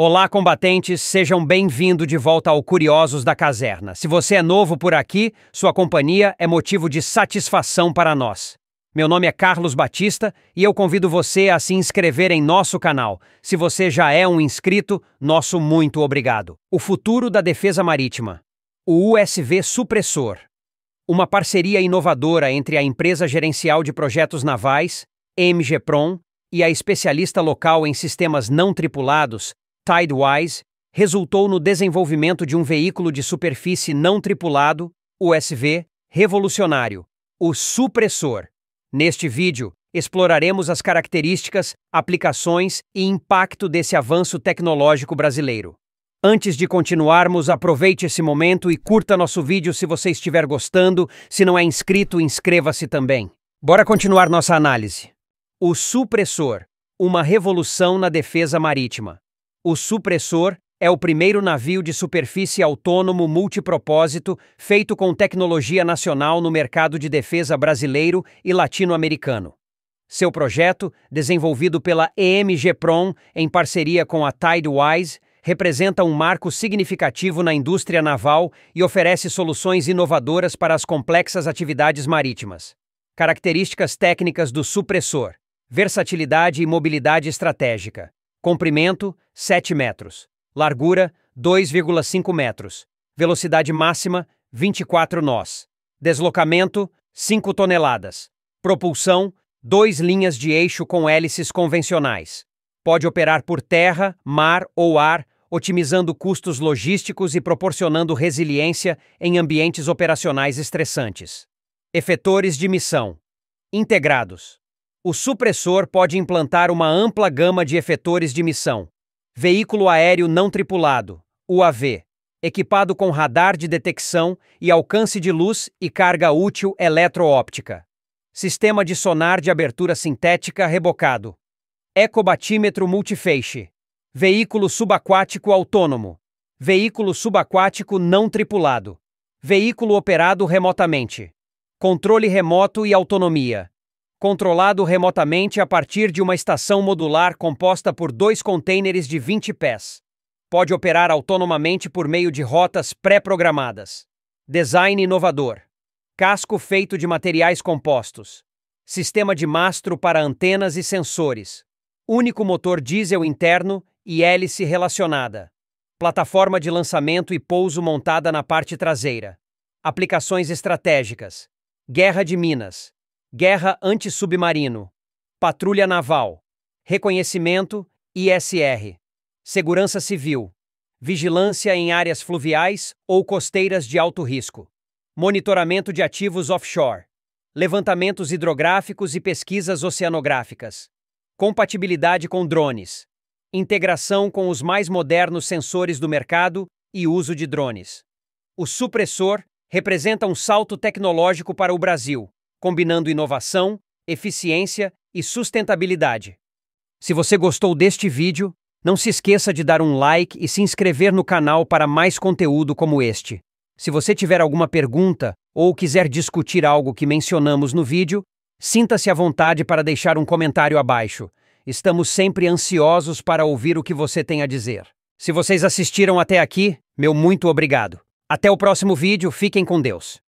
Olá, combatentes, sejam bem-vindos de volta ao Curiosos da Caserna. Se você é novo por aqui, sua companhia é motivo de satisfação para nós. Meu nome é Carlos Batista e eu convido você a se inscrever em nosso canal. Se você já é um inscrito, nosso muito obrigado. O futuro da defesa marítima. O USV Supressor. Uma parceria inovadora entre a empresa gerencial de projetos navais, MGPROM, e a especialista local em sistemas não tripulados, Tidewise resultou no desenvolvimento de um veículo de superfície não tripulado, USV, revolucionário, o supressor. Neste vídeo, exploraremos as características, aplicações e impacto desse avanço tecnológico brasileiro. Antes de continuarmos, aproveite esse momento e curta nosso vídeo se você estiver gostando. Se não é inscrito, inscreva-se também. Bora continuar nossa análise. O supressor, uma revolução na defesa marítima. O supressor é o primeiro navio de superfície autônomo multipropósito feito com tecnologia nacional no mercado de defesa brasileiro e latino-americano. Seu projeto, desenvolvido pela EMG Pron em parceria com a Tidewise, representa um marco significativo na indústria naval e oferece soluções inovadoras para as complexas atividades marítimas. Características técnicas do supressor: versatilidade e mobilidade estratégica comprimento 7 metros, largura 2,5 metros, velocidade máxima 24 nós, deslocamento 5 toneladas, propulsão 2 linhas de eixo com hélices convencionais. Pode operar por terra, mar ou ar, otimizando custos logísticos e proporcionando resiliência em ambientes operacionais estressantes. Efetores de missão integrados. O supressor pode implantar uma ampla gama de efetores de missão. Veículo aéreo não tripulado, UAV, equipado com radar de detecção e alcance de luz e carga útil eletroóptica. Sistema de sonar de abertura sintética rebocado. Ecobatímetro multifeixe. Veículo subaquático autônomo. Veículo subaquático não tripulado. Veículo operado remotamente. Controle remoto e autonomia controlado remotamente a partir de uma estação modular composta por dois contêineres de 20 pés. Pode operar autonomamente por meio de rotas pré-programadas. Design inovador. Casco feito de materiais compostos. Sistema de mastro para antenas e sensores. Único motor diesel interno e hélice relacionada. Plataforma de lançamento e pouso montada na parte traseira. Aplicações estratégicas. Guerra de Minas. Guerra Antissubmarino, Patrulha Naval, Reconhecimento, ISR, Segurança Civil, Vigilância em áreas fluviais ou costeiras de alto risco, Monitoramento de ativos offshore, Levantamentos hidrográficos e pesquisas oceanográficas, Compatibilidade com drones, Integração com os mais modernos sensores do mercado e uso de drones. O supressor representa um salto tecnológico para o Brasil combinando inovação, eficiência e sustentabilidade. Se você gostou deste vídeo, não se esqueça de dar um like e se inscrever no canal para mais conteúdo como este. Se você tiver alguma pergunta ou quiser discutir algo que mencionamos no vídeo, sinta-se à vontade para deixar um comentário abaixo. Estamos sempre ansiosos para ouvir o que você tem a dizer. Se vocês assistiram até aqui, meu muito obrigado. Até o próximo vídeo, fiquem com Deus.